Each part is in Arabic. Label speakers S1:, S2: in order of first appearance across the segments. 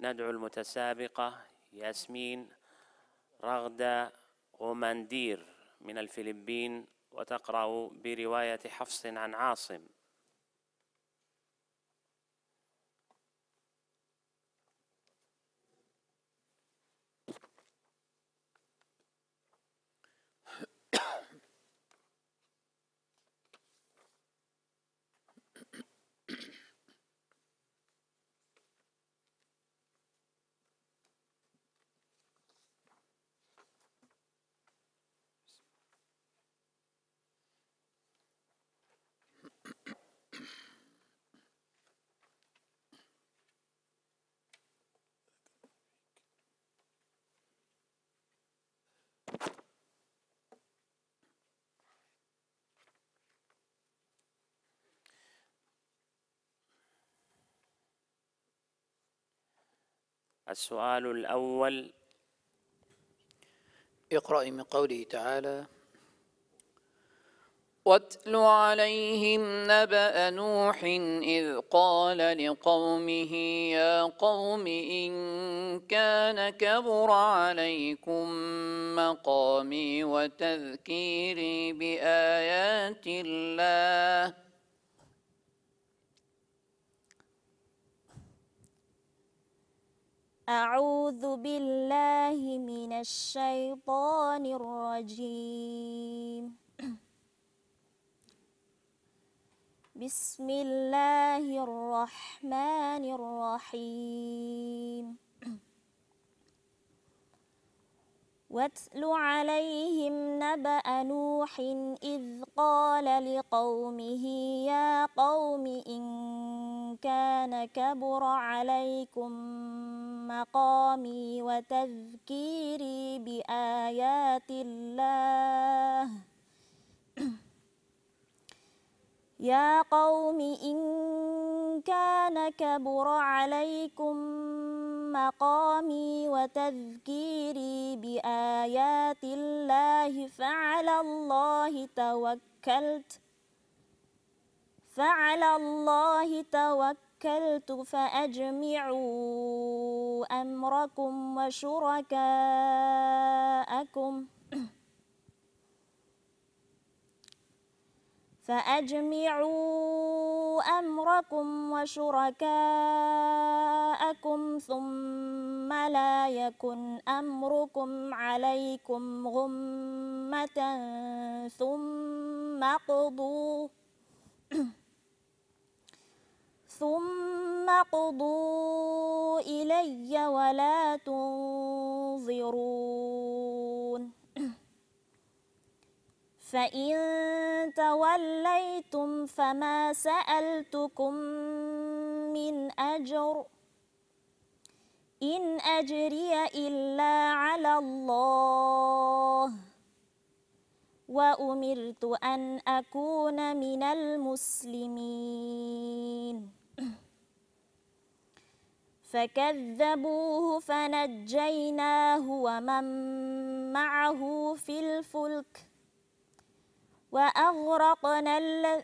S1: ندعو المتسابقة ياسمين رغدة ومندير من الفلبين وتقرأ برواية حفص عن عاصم السؤال الأول
S2: اقرأ من قوله تعالى واتل عليهم نبأ نوح إذ قال لقومه يا قوم إن كان كبر عليكم مقامي وتذكيري بآيات الله أعوذ بالله من الشيطان الرجيم بسم الله الرحمن الرحيم واتل عليهم نبأ نوح إذ قال لقومه يا قوم إن كان كبر عليكم مقامي وتذكيري بآيات الله يا قوم إن كان كبر عليكم مقامي وتذكيري بآيات الله فعلى الله توكلت فعلى الله توكلت وَكَّلْتُ فَأَجْمِعُوا أَمْرَكُمْ وَشُرَكَاءَكُمْ فأجمعوا أمركم وشركاءكم ثم لا يكن أمركم عليكم غمة ثم قضوا ثم قضوا إلي ولا تنظرون فإن توليتم فما سألتكم من أجر إن أجري إلا على الله وأمرت أن أكون من المسلمين فكذبوه فنجيناه ومن معه في الفلك وأغرقنا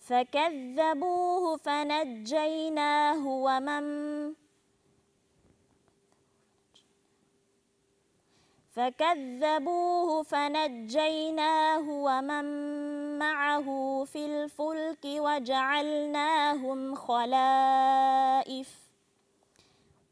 S2: فكذبوه فنجيناه ومن فكذبوه فنجيناه ومن معه في الفلك وجعلناهم خلائف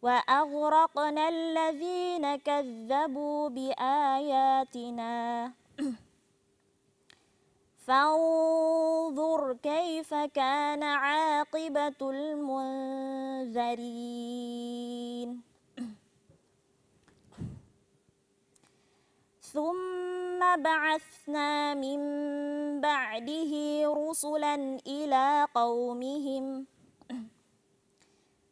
S2: وأغرقنا الذين كذبوا بآياتنا فانظر كيف كان عاقبة المنذرين ثم بعثنا من بعده رسلا إلى قومهم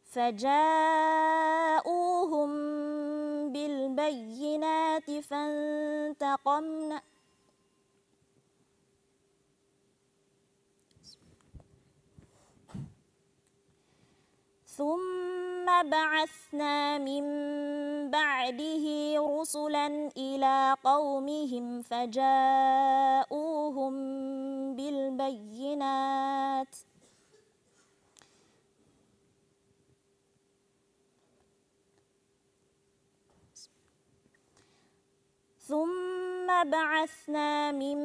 S2: فجاءوهم بالبينات فانتقمنا ثم بعثنا من بعده رسلا إلى قومهم فجاءوهم بالبينات ۖ ثم بعثنا من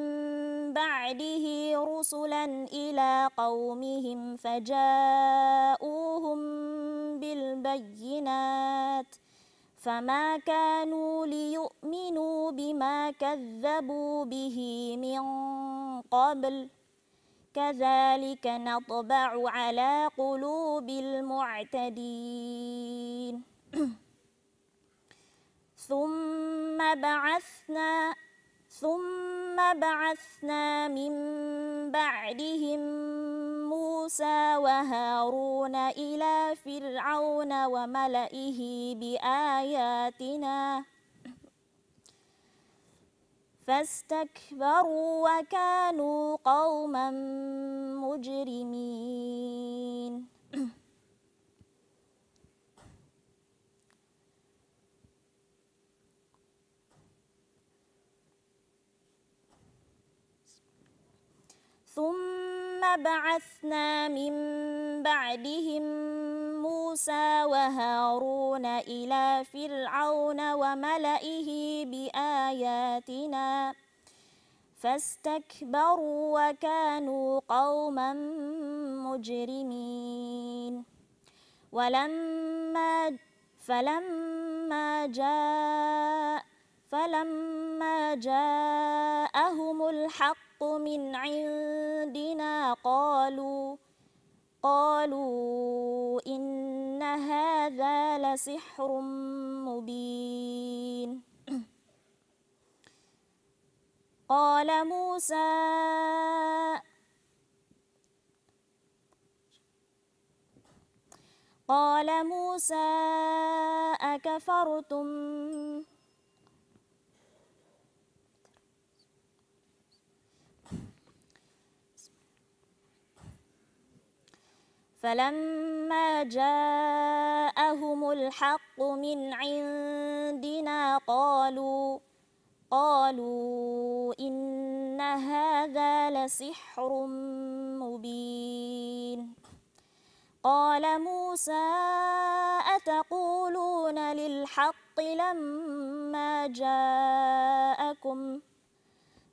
S2: بعده رسلا إلى قومهم فجاءوهم بالبينات فما كانوا ليؤمنوا بما كذبوا به من قبل كذلك نطبع على قلوب المعتدين ثم بعثنا ثم بعثنا من بعدهم موسى وهارون إلى فرعون وملئه بآياتنا فاستكبروا وكانوا قوما مجرمين ثم بعثنا من بعدهم موسى وهارون إلى فرعون وملئه بآياتنا فاستكبروا وكانوا قوما مجرمين ولما فلما جاء فلما جاءهم الحق من عندنا قالوا قالوا إن هذا لسحر مبين قال موسى قال موسى أكفرتم فلما جاءهم الحق من عندنا قالوا قالوا إن هذا لسحر مبين قال موسى أتقولون للحق لما جاءكم ۖ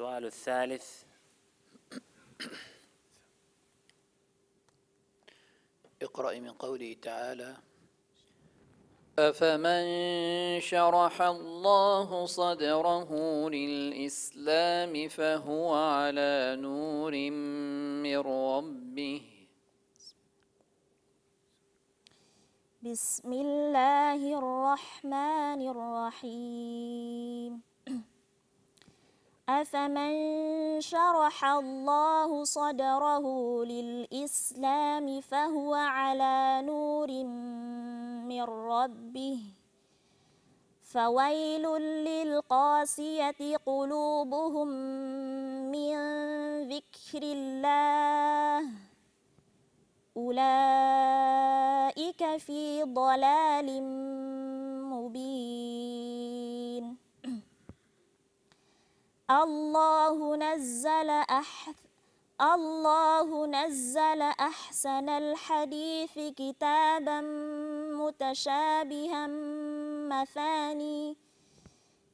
S1: السؤال الثالث
S2: اقرأ من قوله تعالى أفمن شرح الله صدره للإسلام فهو على نور من ربه بسم الله الرحمن الرحيم أفمن شرح الله صدره للإسلام فهو على نور من ربه فويل للقاسية قلوبهم من ذكر الله أولئك في ضلال مبين الله نزل أحث الله نزل أحسن الحديث كتابا متشابها مثاني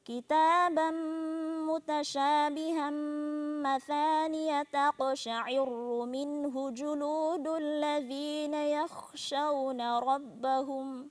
S2: كتابا متشابها مثاني تقشعر منه جلود الذين يخشون ربهم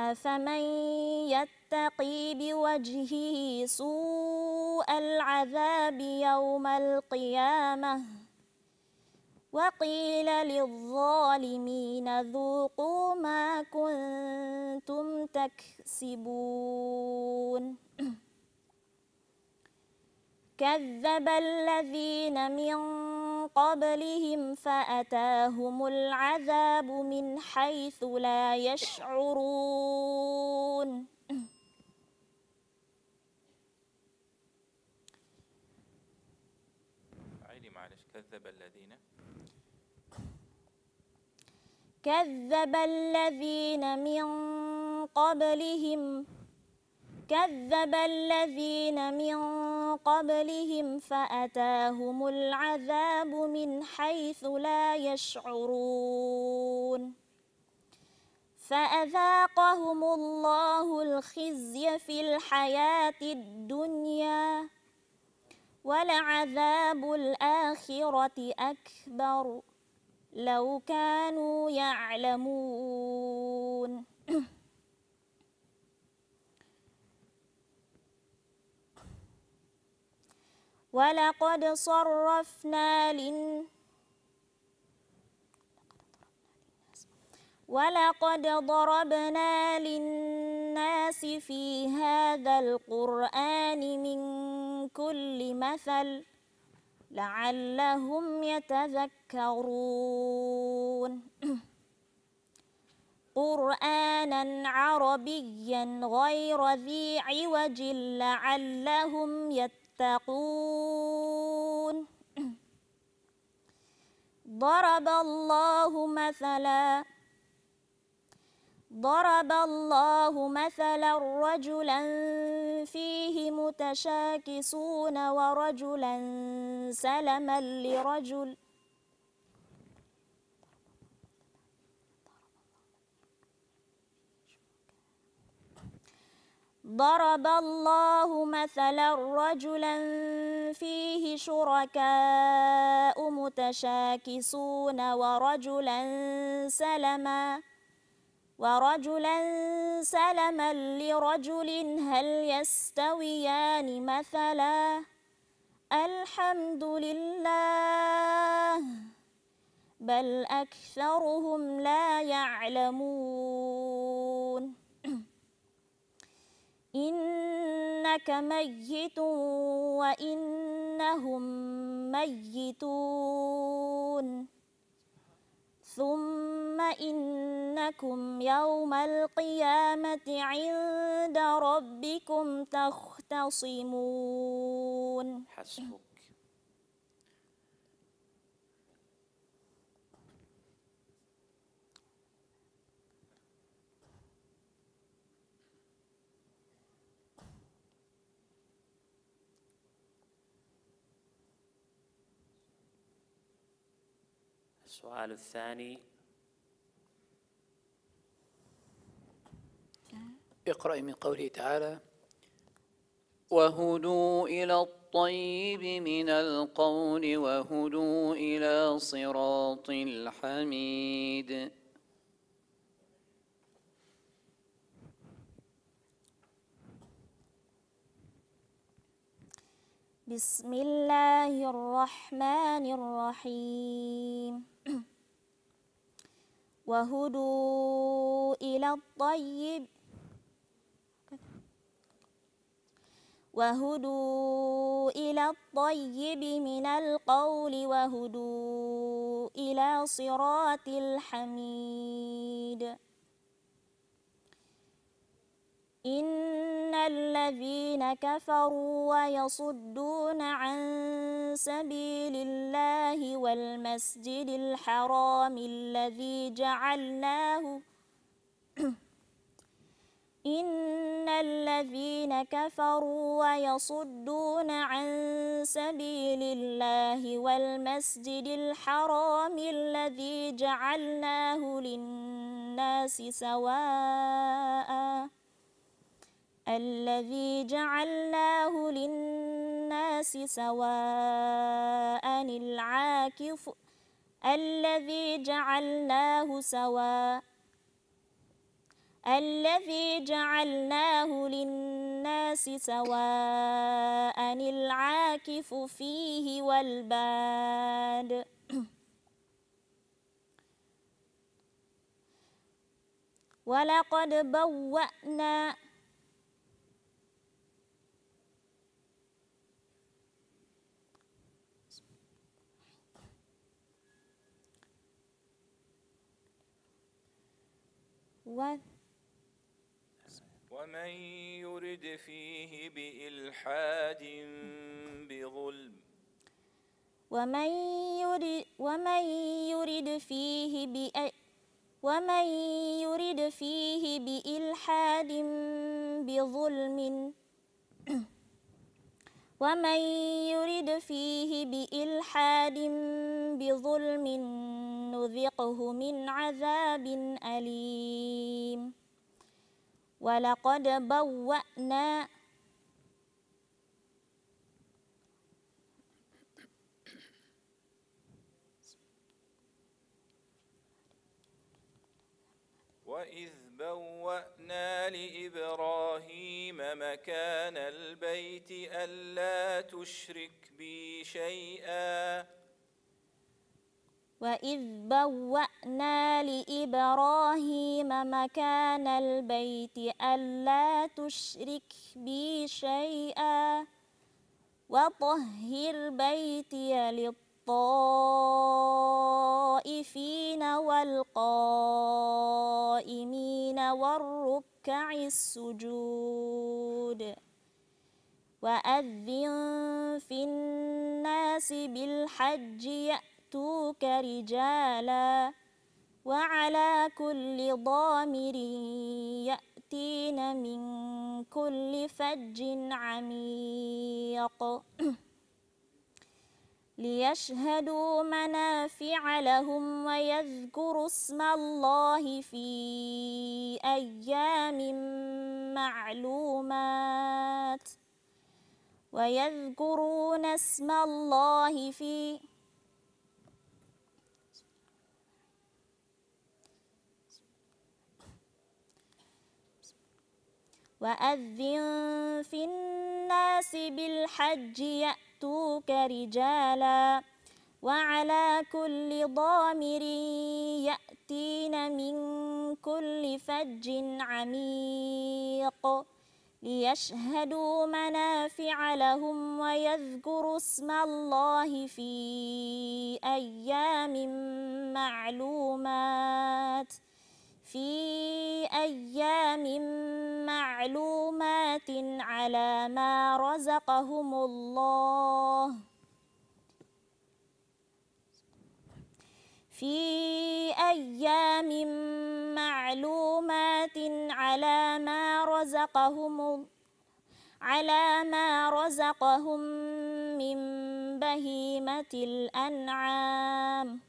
S2: أفمن يتقي بوجهه سوء العذاب يوم القيامة وقيل للظالمين ذوقوا ما كنتم تكسبون كذب الذين من قبلهم فأتاهم العذاب من حيث لا يشعرون
S1: كذب الذين
S2: كذب الذين من قبلهم كذب الذين من قبلهم فأتاهم العذاب من حيث لا يشعرون فأذاقهم الله الخزي في الحياة الدنيا ولعذاب الآخرة أكبر لو كانوا يعلمون ولقد صرفنا لن ولقد ضربنا للناس في هذا القرآن من كل مثل لعلهم يتذكرون قرآنا عربيا غير ذي عوج لعلهم يتقون ضرب الله مثلا ضرب الله مثلا رجلا فيه متشاكسون ورجلا سلما لرجل ضرب الله مثلا رجلا فيه شركاء متشاكسون ورجلا سلما ورجلا سلما لرجل هل يستويان مثلا الحمد لله بل أكثرهم لا يعلمون إنك ميت وإنهم ميتون ثم إنكم يوم القيامة عند ربكم تختصمون حسبك
S1: السؤال الثاني
S2: اقرأي من قوله تعالى وهدوا إلى الطيب من القول وهدوا إلى صراط الحميد بسم الله الرحمن الرحيم وهدوا إلى الطيب وهدوا إلى الطيب من القول وهدوا إلى صراط الحميد إن الذين كفروا ويصدون عن سبيل الله والمسجد الحرام الذي جعلناه إن الذين كفروا ويصدون عن سبيل الله والمسجد الحرام الذي جعلناه للناس سواءً الذي جعلناه للناس سواء العاكف الذي جعلناه سواء الذي جعلناه للناس سواء العاكف فيه والباد ولقد بوأنا و
S1: ومن يرد فيه بإلحاد بظلم
S2: ومن يرد ومن يرد فيه ومن يرد فيه بإلحاد بظلم ومن يرد فيه بإلحاد بظلم نذقه من عذاب أليم ولقد بوأنا
S1: وإذ بوأنا لإبراهيم مكان البيت ألا تشرك بي شيئا
S2: وإذ بوأنا لإبراهيم مكان البيت ألا تشرك بي شيئا وطهر بيتي للطائفين والقائمين والركع السجود وأذن في الناس بالحج يأتي يأتوك رجالا وعلى كل ضامر يأتين من كل فج عميق ليشهدوا منافع لهم ويذكروا اسم الله في أيام معلومات ويذكرون اسم الله في وأذن في الناس بالحج يأتوك رجالا وعلى كل ضامر يأتين من كل فج عميق ليشهدوا منافع لهم ويذكروا اسم الله في أيام معلومات ۖ في أيام معلومات على ما رزقهم الله في أيام معلومات على ما رزقهم على ما رزقهم من بهيمة الأنعام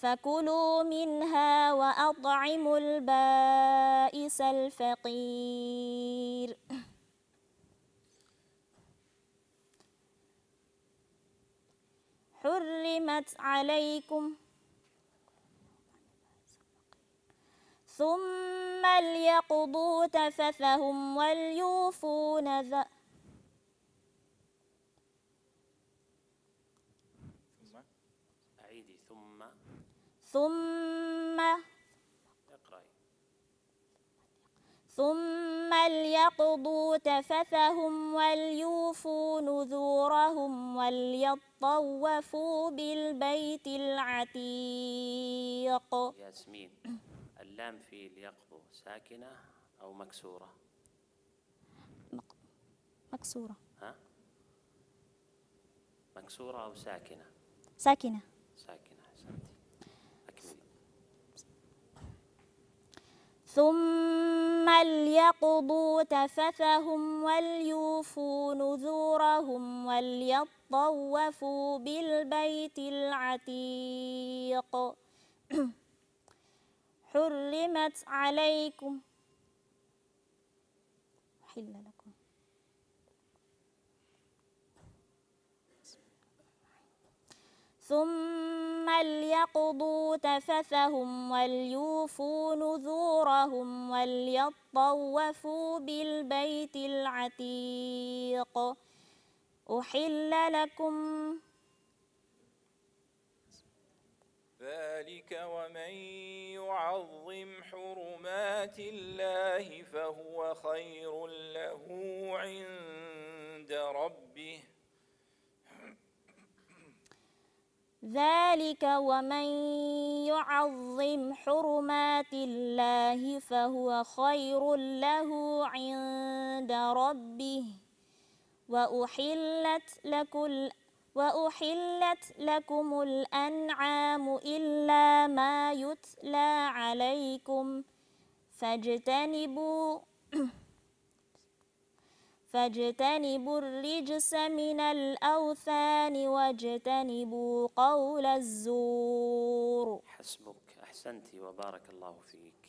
S2: فكلوا منها وأطعموا البائس الفقير حرمت عليكم ثم ليقضوا تفثهم وليوفوا نذرهم ثم ثم ليقضوا تفثهم وليوفوا نذورهم وليطوفوا بالبيت العتيق ياسمين
S1: اللام في ليقضوا ساكنة أو مكسورة مكسورة ها مكسورة أو ساكنة ساكنة ساكنة
S2: ثم ليقضوا تفثهم وليوفوا نذورهم وليطوفوا بالبيت العتيق حرمت عليكم حل لكم ثم ليقضوا تفثهم وليوفوا نذورهم وليطوفوا بالبيت العتيق أحل لكم
S1: ذلك ومن يعظم حرمات الله فهو خير له عند ربه
S2: ذلك ومن يعظم حرمات الله فهو خير له عند ربه وأحلت لكم وأحلت لكم الأنعام إلا ما يتلى عليكم فاجتنبوا فاجتنبوا الرجس من الأوثان واجتنبوا قول الزور
S1: حسبك أحسنت وبارك الله فيك